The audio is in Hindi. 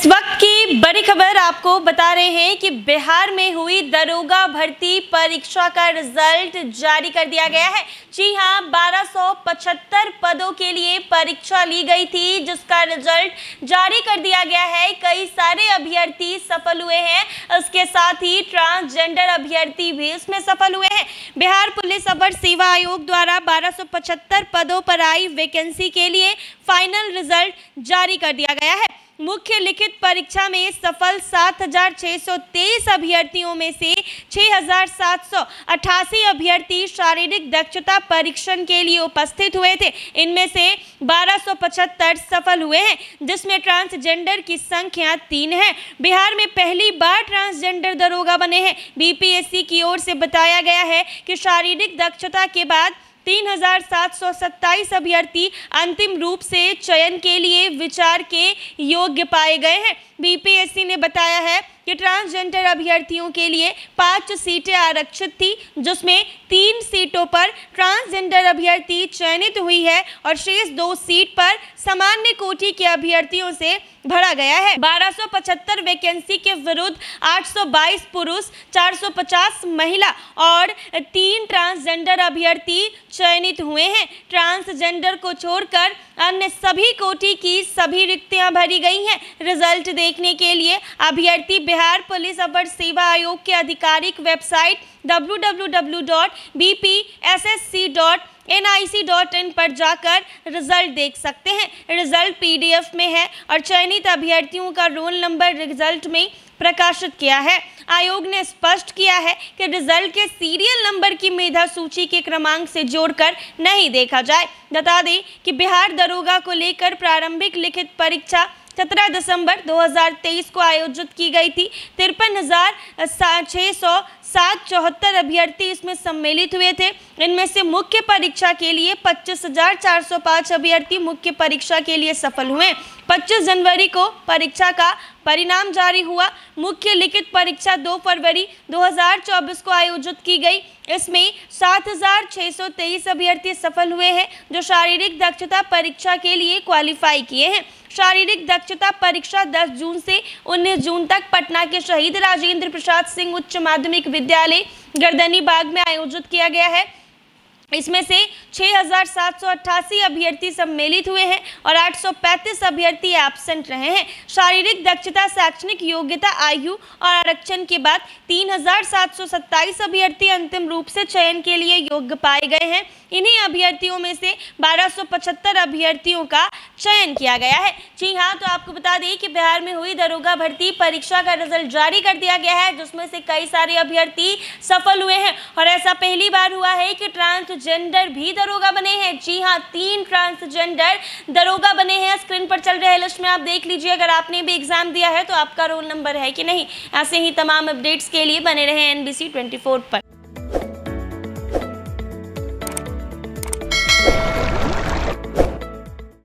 इस वक्त की बड़ी खबर आपको बता रहे हैं कि बिहार में हुई दरोगा भर्ती परीक्षा का रिजल्ट जारी कर दिया गया है जी हाँ 1275 पदों के लिए परीक्षा ली गई थी जिसका रिजल्ट जारी कर दिया गया है कई सारे अभ्यर्थी सफल हुए हैं उसके साथ ही ट्रांसजेंडर अभ्यर्थी भी उसमें सफल हुए हैं बिहार पुलिस अवर सेवा आयोग द्वारा बारह पदों पर आई वैकेंसी के लिए फाइनल रिजल्ट जारी कर दिया गया है मुख्य लिखित परीक्षा में सफल 7,623 अभ्यर्थियों में से 6,788 अभ्यर्थी शारीरिक दक्षता परीक्षण के लिए उपस्थित हुए थे इनमें से 1275 सफल हुए हैं जिसमें ट्रांसजेंडर की संख्या तीन है बिहार में पहली बार ट्रांसजेंडर दरोगा बने हैं बीपीएससी की ओर से बताया गया है कि शारीरिक दक्षता के बाद तीन सात सौ अभ्यर्थी अंतिम रूप से चयन के लिए विचार के योग्य पाए गए हैं बीपीएससी ने बताया है कि ट्रांसजेंडर अभ्यर्थियों के लिए पांच सीटें आरक्षित थी जिसमें तीन सीटों पर ट्रांसजेंडर अभ्यर्थी चयनित हुई है और शेष दो सीट पर सामान्य कोटि के अभ्यर्थियों से भरा गया है 1275 वैकेंसी के विरुद्ध 822 पुरुष 450 महिला और तीन ट्रांसजेंडर अभ्यर्थी चयनित हुए हैं ट्रांसजेंडर को छोड़कर अन्य सभी कोटि की सभी रिक्तियां भरी गई हैं रिजल्ट देखने के लिए अभ्यर्थी बिहार पुलिस अपर सेवा आयोग के आधिकारिक वेबसाइट www.bpssc.nic.in पर जाकर रिजल्ट देख सकते हैं रिजल्ट पीडीएफ में है और चयनित अभ्यर्थियों का रोल नंबर रिजल्ट में प्रकाशित किया है आयोग ने स्पष्ट किया है कि रिजल्ट के सीरियल नंबर की मेधा सूची के क्रमांक से जोड़कर नहीं देखा जाए बता दें कि बिहार दरोगा को लेकर प्रारंभिक लिखित परीक्षा 17 दिसंबर 2023 को आयोजित की गई थी तिरपन हजार छः सौ सात चौहत्तर अभ्यर्थी इसमें सम्मिलित हुए थे इनमें से मुख्य परीक्षा के लिए पच्चीस हजार चार सौ पाँच अभ्यर्थी मुख्य परीक्षा के लिए सफल हुए 25 जनवरी को परीक्षा का परिणाम जारी हुआ मुख्य लिखित परीक्षा 2 फरवरी 2024 को आयोजित की गई इसमें 7,623 अभ्यर्थी सफल हुए हैं जो शारीरिक दक्षता परीक्षा के लिए क्वालिफाई किए हैं शारीरिक दक्षता परीक्षा 10 जून से 19 जून तक पटना के शहीद राजेंद्र प्रसाद सिंह उच्च माध्यमिक विद्यालय गर्दनी बाग में आयोजित किया गया है इसमें से 6,788 अभ्यर्थी सम्मिलित हुए हैं और 835 अभ्यर्थी एबसेंट रहे हैं शारीरिक दक्षता शैक्षणिक योग्यता आयु और आरक्षण के बाद 3,727 अभ्यर्थी अंतिम रूप से चयन के लिए योग्य पाए गए हैं इन्हीं अभ्यर्थियों में से 1275 अभ्यर्थियों का चयन किया गया है जी हाँ तो आपको बता दें कि बिहार में हुई दरोगा भर्ती परीक्षा का रिजल्ट जारी कर दिया गया है जिसमें से कई सारे अभ्यर्थी सफल हुए हैं और ऐसा पहली बार हुआ है कि ट्रांसजेंडर भी दरोगा बने हैं जी हाँ तीन ट्रांसजेंडर दरोगा बने हैं स्क्रीन पर चल रहे लिस्ट में आप देख लीजिए अगर आपने भी एग्जाम दिया है तो आपका रोल नंबर है कि नहीं ऐसे ही तमाम अपडेट्स के लिए बने रहे एनबीसी 24 पर